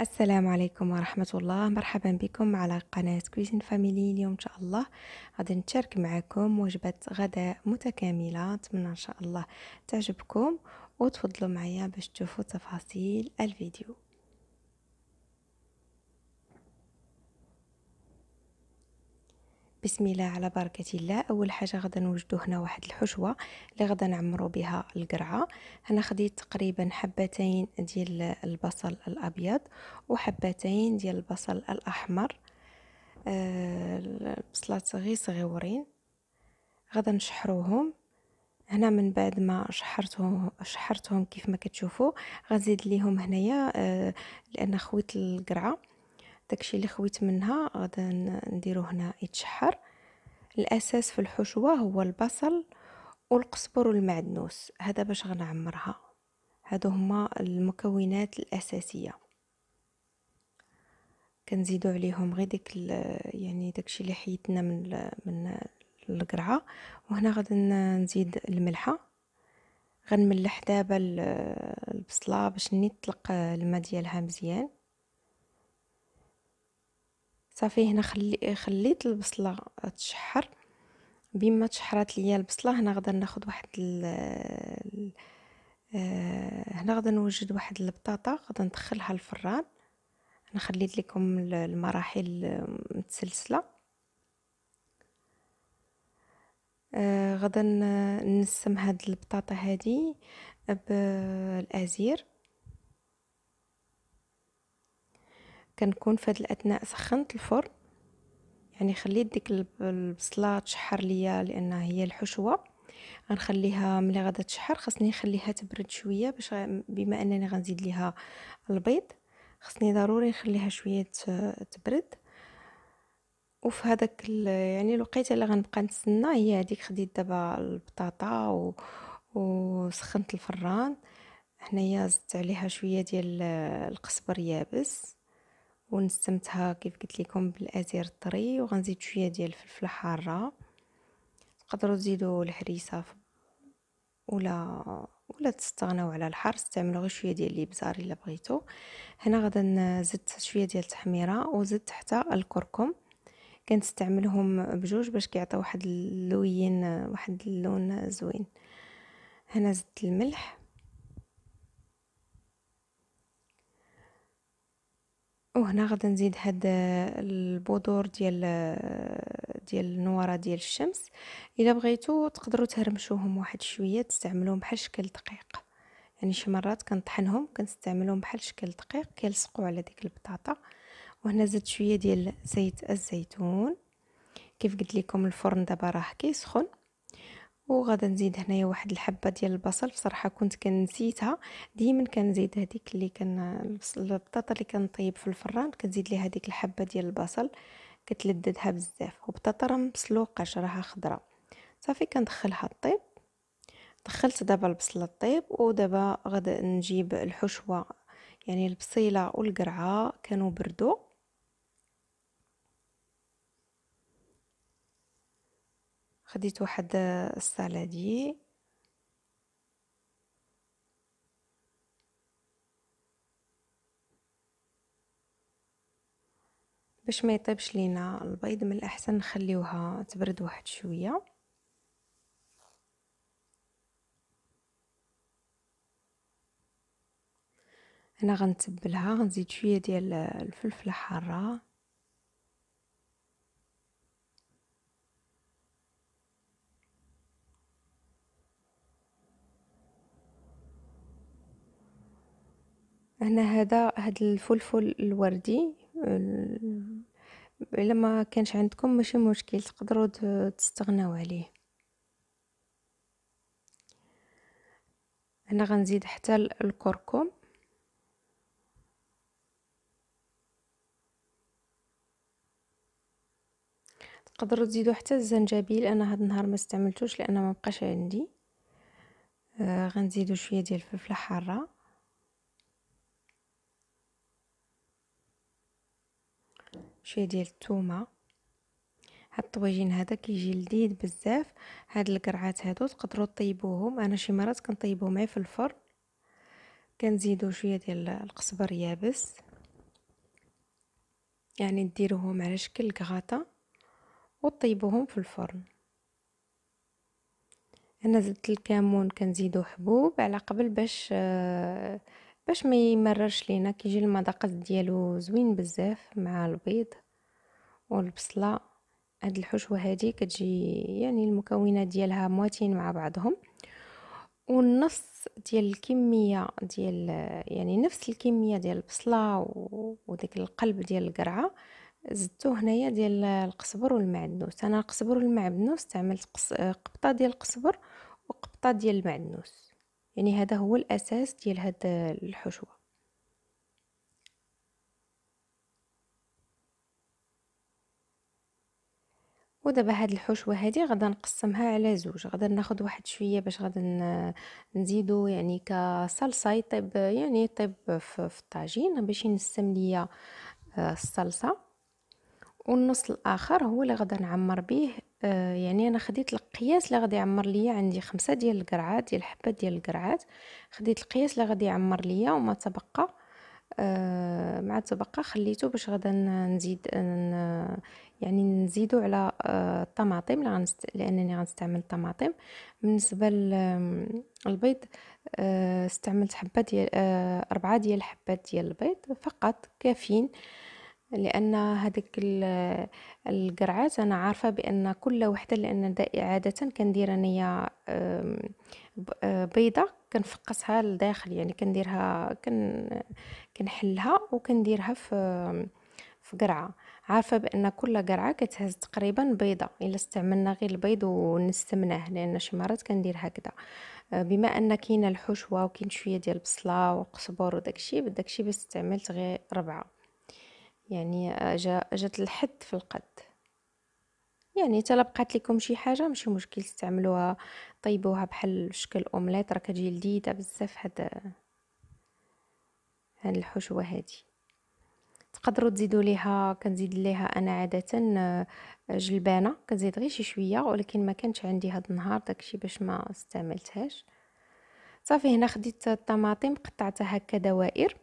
السلام عليكم ورحمة الله مرحبا بكم على قناة كويزين فاميلي اليوم إن شاء الله غادي نشارك معكم وجبة غداء متكاملة نتمنى إن شاء الله تعجبكم وتفضلوا معايا باش تشوفوا تفاصيل الفيديو بسم الله على بركة الله أول حاجة غدا نوجدو هنا واحد الحشوة اللي غدا نعمرو بها القرعة أنا خديت تقريبا حبتين ديال البصل الأبيض وحبتين ديال البصل الأحمر البصلات آه، غير صغيورين غدا نشحروهم هنا من بعد ما شحرتهم شحرتهم كيف ما كتشوفوا غنزيد ليهم هنايا آه، لان خويت القرعه داكشي اللي خويت منها غادا نديرو هنا يتشحر الاساس في الحشوه هو البصل والقزبر والمعدنوس هذا باش غنعمرها هادو هما المكونات الاساسيه كنزيدو عليهم غير ديك يعني داكشي اللي حيدنا من من القرعه وهنا غادي نزيد الملحه غنملح دابا البصله باش نطلق الماء ديالها مزيان صافي هنا خلي خليت البصله تشحر بما تشحرات ليا البصله هنا غدا ناخذ واحد ال آه، هنا غدا نوجد واحد البطاطا غدا ندخلها الفران انا خليت لكم المراحل متسلسله آه، غدا نسم هاد البطاطا هادي بالازير كنكون في هاد الاثناء سخنت الفرن يعني خليت ديك البصله تشحر ليا لانها هي الحشوه غنخليها ملي غادا تشحر خاصني نخليها تبرد شويه باش بما انني غنزيد ليها البيض خصني ضروري نخليها شويه تبرد وفي هذاك يعني الوقيته اللي غنبقى نتسنى هي هذيك خديت دابا البطاطا و... وسخنت الفران هنايا زدت عليها شويه ديال القزبر يابس ونستمتها كيف قلت لكم بالازير الطري وغنزيد شويه ديال الفلفله حاره تقدروا تزيدوا الحريسه ولا ولا تستغناو على الحر استعملوا غير شويه ديال الابزار الا بغيتو هنا غدا زدت شويه ديال التحميره وزدت حتى الكركم كنستعملهم بجوج باش كيعطي واحد اللوين واحد اللون زوين هنا زدت الملح وهنا غادي نزيد هاد البودور ديال ديال النواره ديال الشمس الا بغيتو تقدروا تهرمشوهم واحد شويه تستعملوهم بحال شكل دقيق يعني شي مرات كنطحنهم كنستعملهم بحال شكل دقيق كيلصقوا على ديك البطاطا وهنا زدت شويه ديال زيت الزيتون كيف قلت لكم الفرن دابا راه كيسخن وغادا نزيد هنايا واحد الحبه ديال البصل بصراحه كنت كنسيتها ديما كنزيد هذيك اللي كان البطاطا اللي كنطيب في الفران كنزيد ليها هذيك الحبه ديال البصل كتلددها بزاف وبطاطا راه مسلوقه راها خضراء صافي كندخلها طيب دخلت دابا البصله طيب ودابا غادا نجيب الحشوه يعني البصيله والقرعه كانوا بردو خديت واحد السالادي باش ما يطيبش لينا البيض من الاحسن نخليوها تبرد واحد شويه هنا غنتبلها غنزيد شويه ديال الفلفله حاره هنا هذا هاد الفلفل الوردي الا ما كانش عندكم ماشي مشكل تقدروا تستغناو عليه هنا غنزيد حتى الكركم تقدروا تزيدوا حتى الزنجبيل انا هاد النهار ما استعملتوش لان ما بقاش عندي آه غنزيدوا شويه ديال الفلفله حاره شويه ديال الثومه هاد الطواجين هذا كيجي لذيذ بزاف هاد القرعات هادو تقدروا طيبوهم انا شي مرات كنطيبوهم غير في الفرن كنزيدو شويه ديال القزبر يابس يعني ديروهم على شكل كغاطه وطيبوهم في الفرن انا زدت الكمون كنزيدو حبوب على قبل باش آه باش ما يمررش لينا كيجي المذاق ديالو زوين بزاف مع البيض والبصله هاد الحشوه هادي كتجي يعني المكونات ديالها مواتين مع بعضهم والنص ديال الكميه ديال يعني نفس الكميه ديال البصله وديك القلب ديال القرعه زدتو هنايا ديال القزبر والمعدنوس انا القزبر والمعدنوس استعملت قبطه ديال القزبر وقبطه ديال المعدنوس يعني هذا هو الأساس ديال هاد الحشوة ودابا هاد الحشوه هادي غادا نقسمها على زوج غادا ناخد واحد شويه باش غادا نزيدو يعني كصلصه يطيب يعني يطيب في الطاجين باش ينسم ليا آه، الصلصه والنص الاخر هو اللي غادا نعمر به آه، يعني انا خديت القياس اللي غادي يعمر ليا عندي خمسة ديال القرعات ديال الحبات ديال القرعات خديت القياس اللي غادي يعمر ليا وما تبقى آه، مع تبقى خليته باش غدا نزيد يعني نزيدو على آه، الطماطم لانني غنستعمل الطماطم بالنسبه للبيض استعملت حبه ديال اربعه ديال الحبات ديال البيض فقط كافيين آه لان هذيك القرعات انا عارفه بان كل وحده لان عاده كندير انايا آه، بيضه كنفقصها لداخل يعني كنديرها كن كنحلها وكنديرها في في قرعه عارفه بان كل قرعه كتهز تقريبا بيضه الا استعملنا غير البيض ونستمناه لان شي مرات كندير هكذا آه، بما ان كاينه الحشوه وكاين شويه ديال البصله وقزبر وداكشي بداكشي باش استعملت غير ربعه يعني آه، جا جات الحد في القد يعني حتى بقات لكم شي حاجه ماشي مشكل تستعملوها طيبوها بحال شكل اومليت راه كتجي لذيذه بزاف هاد هاد الحشوه هادي تقدروا تزيدوا ليها كنزيد ليها انا عاده آه، جلبانه كنزيد غير شي شويه ولكن ما كانش عندي هاد النهار داكشي باش ما استعملتهاش صافي هنا خديت الطماطم قطعتها هكا دوائر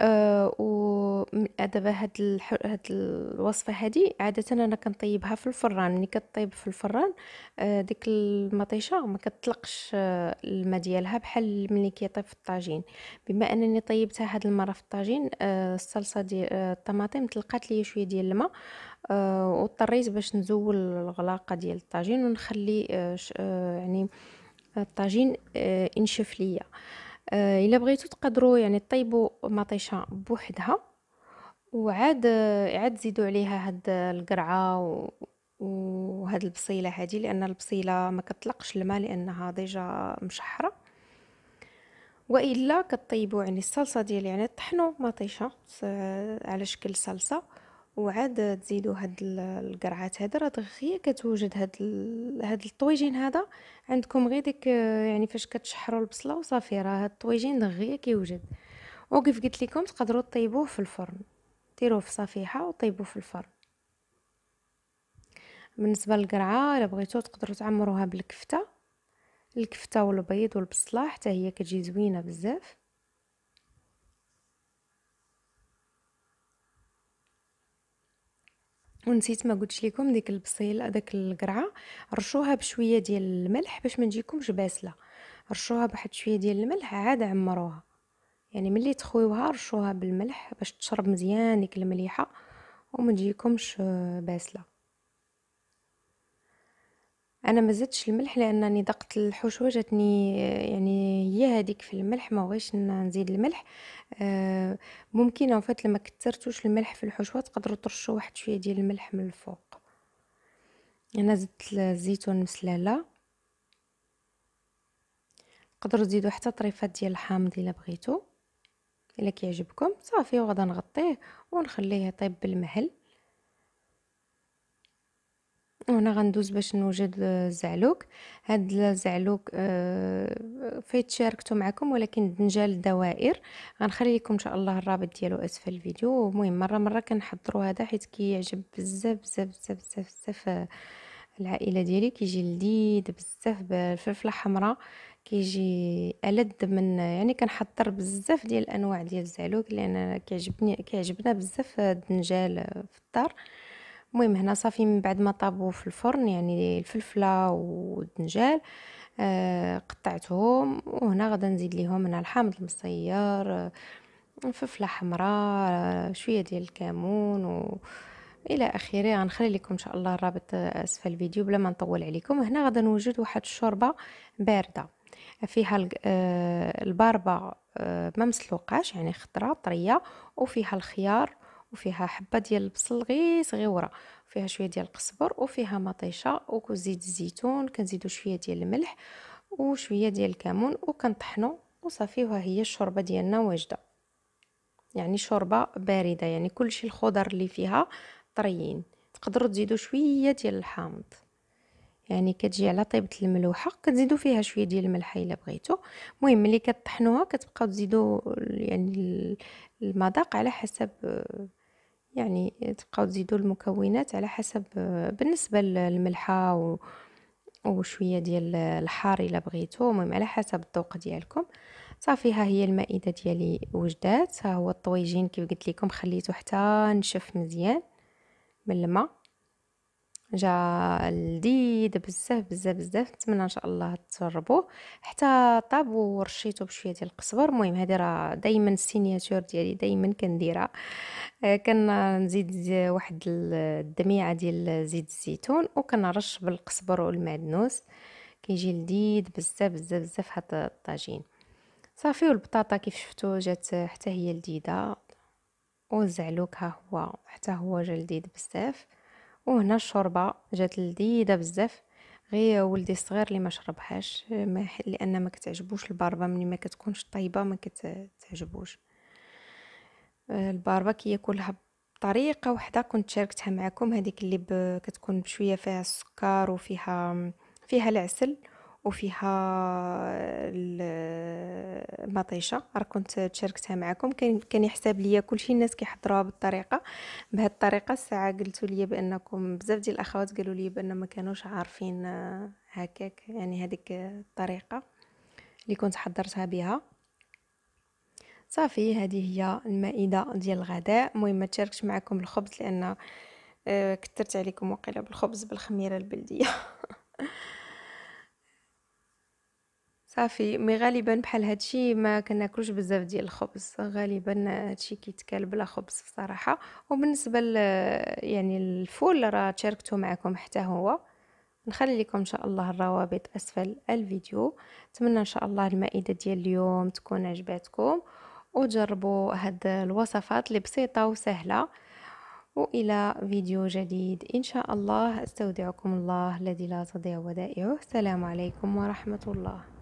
آه ودابا هاد الح... هاد الوصفه هادي عاده انا كنطيبها في الفران ملي كطيب في الفران آه ديك المطيشه ما كتطلقش آه الماء ديالها بحال ملي كيطيب في الطاجين بما انني طيبتها هاد المره في الطاجين آه الصلصه ديال آه الطماطم طلقات ليا شويه ديال الماء آه واضطريت باش نزول الغلاقه ديال الطاجين ونخلي آه آه يعني الطاجين آه ينشف ليا آه آه الا بغيتو تقدروا يعني طيبوا مطيشه بوحدها وعاد آه، عاد زيدوا عليها هاد القرعه و... وهاد البصيله هادي لان البصيله ما كتطلقش الماء لانها ديجا مشحره والا كطيبوا يعني الصلصه ديال يعني طحنوا مطيشه على شكل صلصه وعاد تزيدوا هاد القرعات هذا راه دغيا كتوجد هاد هاد الطويجين هذا عندكم غير ديك يعني فاش كتشحروا البصله وصافي راه هاد الطويجين دغيا كيوجد وكيف قلت لكم تقدروا طيبوه في الفرن ديروه في صفيحه وطيبوه في الفرن بالنسبه للقرعه الا بغيتو تقدروا تعمروها بالكفته الكفته والبيض والبصله حتى هي كتجي زوينه بزاف ونسيت ما قلتش لكم ديك البصيل داك القرعه رشوها بشويه ديال الملح باش ما تجيكمش باسله رشوها بواحد شويه ديال الملح عاد عمروها يعني ملي تخويوها رشوها بالملح باش تشرب مزيان ديك المليحه وما تجيكمش آه، باسله أنا ما زدتش الملح لأنني ذقت الحشوة جاتني يعني هي هذيك في الملح ما بغيتش نزيد الملح آه، ممكن ان فات لما كثرتوش الملح في الحشوة تقدروا ترشوا واحد شوية ديال الملح من الفوق أنا زدت الزيتون مسلالة تقدروا تزيدوا حتى طريفات ديال الحامض الا بغيتو الا كيعجبكم صافي وغادي نغطيه ونخليه يطيب بالمهل وهنا غندوز باش نوجد الزعلوك هاد الزعلوك آه، فايت شاركته معكم ولكن دنجال الدوائر غنخلي لكم ان شاء الله الرابط ديالو اسفل الفيديو المهم مره مره كنحضروا هذا حيت كيعجب بزاف بزاف بزاف بزاف بزاف آه، العائله ديالي كيجي لذيذ بزاف بالفلفله حمراء كيجي ألد من يعني كنحضر بزاف ديال الانواع ديال الزعلوك لان كيعجبني كيعجبنا بزاف آه، الدنجال في الدار المهم هنا صافي من بعد ما طابو في الفرن يعني الفلفله والدنجال آه، قطعتهم وهنا غدا نزيد ليهم هنا الحامض المصير آه، فلفله حمراء آه، شويه ديال الكمون و الى اخره غنخلي لكم ان شاء الله الرابط اسفل الفيديو بلا ما نطول عليكم هنا غدا نوجد واحد الشوربه بارده فيها الباربه ما مسلوقاش يعني خضره طريه وفيها الخيار وفيها حبه ديال البصل غير صغيره فيها شويه ديال القزبر وفيها مطيشه وزيت الزيتون كنزيدو شويه ديال الملح وشويه ديال الكمون وكنطحنو وصافي وها هي الشوربه ديالنا واجده يعني شوربه بارده يعني كلشي الخضر اللي فيها طريين تقدروا تزيدوا شويه ديال الحامض يعني كتجي على طيبه الملوحه كتزيدوا فيها شويه ديال الملح الا بغيتو المهم ملي كطحنوها كتبقاو تزيدوا يعني المذاق على حسب يعني تبقاو تزيدوا المكونات على حسب آه، بالنسبه للملحه وشويه ديال الحار الا بغيتو المهم على حسب الذوق ديالكم صافي ها هي المائده ديالي وجدات ها هو الطويجين كيف قلت لكم خليته حتى نشف مزيان من الماء جا لذيذ بزاف بزاف بزاف نتمنى ان شاء الله تجربوه حتى طاب ورشيته بشويه ديال القزبر المهم هذه راه دائما السينياتور ديالي دائما كنديرها آه، كنزيد واحد الدميعه ديال زيت الزيتون وكنرش بالقزبر والمعدنوس كيجي لذيذ بزاف بزاف بزاف هاد الطاجين صافي والبطاطا كيف شفتو جات حتى هي لذيذه والزعلوك ها هو حتى هو جا لذيذ بزاف وهنا الشوربه جات لذيذه بزاف غير ولدي الصغير اللي ما شربهاش لان ما كتعجبوش الباربه ملي ما كتكونش طايبه ما كتعجبوش آه، الباربه كياكلها بطريقه واحده كنت شاركتها معكم هذيك اللي كتكون بشويه فيها السكر وفيها فيها العسل وفيها المطيشه راه كنت تشاركتها معكم كان كان يحسب ليا كلشي الناس كيحضروها بالطريقه بهذه الطريقه الساعه قلتوا لي بانكم بزاف ديال الاخوات قالوا لي بان ما كانوش عارفين هكاك يعني هذيك الطريقه اللي كنت حضرتها بها صافي هذه هي المائده ديال الغداء المهم ما تشاركش معكم الخبز لان آه، كثرت عليكم وقيله بالخبز بالخميره البلديه صافي مي غالبا بحال هادشي ما كناكلوش بزاف ديال الخبز غالبا هادشي كيتكال بلا خبز بصراحه وبالنسبه ل يعني الفول راه شاركته معكم حتى هو نخلي لكم ان شاء الله الروابط اسفل الفيديو نتمنى ان شاء الله المائده ديال اليوم تكون عجبتكم وجربوا هاد الوصفات اللي بسيطه وسهله والى فيديو جديد ان شاء الله استودعكم الله الذي لا تضيع ودائعه السلام عليكم ورحمه الله